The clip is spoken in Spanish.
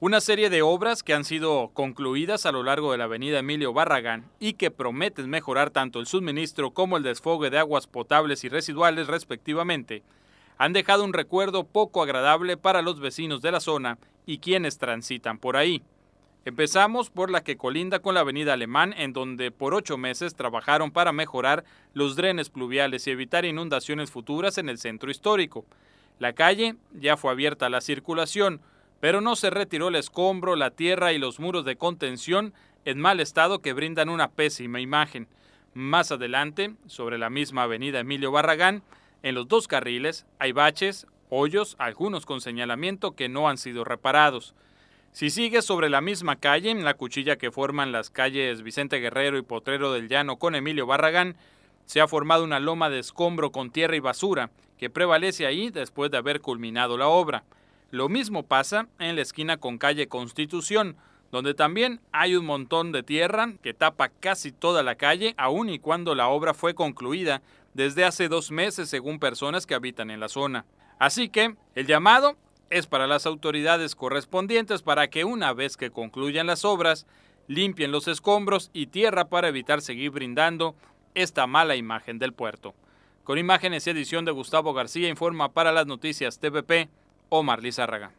Una serie de obras que han sido concluidas a lo largo de la avenida Emilio Barragán y que prometen mejorar tanto el suministro como el desfogue de aguas potables y residuales respectivamente, han dejado un recuerdo poco agradable para los vecinos de la zona y quienes transitan por ahí. Empezamos por la que colinda con la avenida Alemán, en donde por ocho meses trabajaron para mejorar los drenes pluviales y evitar inundaciones futuras en el centro histórico. La calle ya fue abierta a la circulación, pero no se retiró el escombro, la tierra y los muros de contención en mal estado que brindan una pésima imagen. Más adelante, sobre la misma avenida Emilio Barragán, en los dos carriles hay baches, hoyos, algunos con señalamiento que no han sido reparados. Si sigues sobre la misma calle, en la cuchilla que forman las calles Vicente Guerrero y Potrero del Llano con Emilio Barragán, se ha formado una loma de escombro con tierra y basura que prevalece ahí después de haber culminado la obra. Lo mismo pasa en la esquina con calle Constitución, donde también hay un montón de tierra que tapa casi toda la calle, aun y cuando la obra fue concluida desde hace dos meses según personas que habitan en la zona. Así que el llamado es para las autoridades correspondientes para que una vez que concluyan las obras, limpien los escombros y tierra para evitar seguir brindando esta mala imagen del puerto. Con imágenes y edición de Gustavo García informa para las noticias TVP Omar Lizárraga.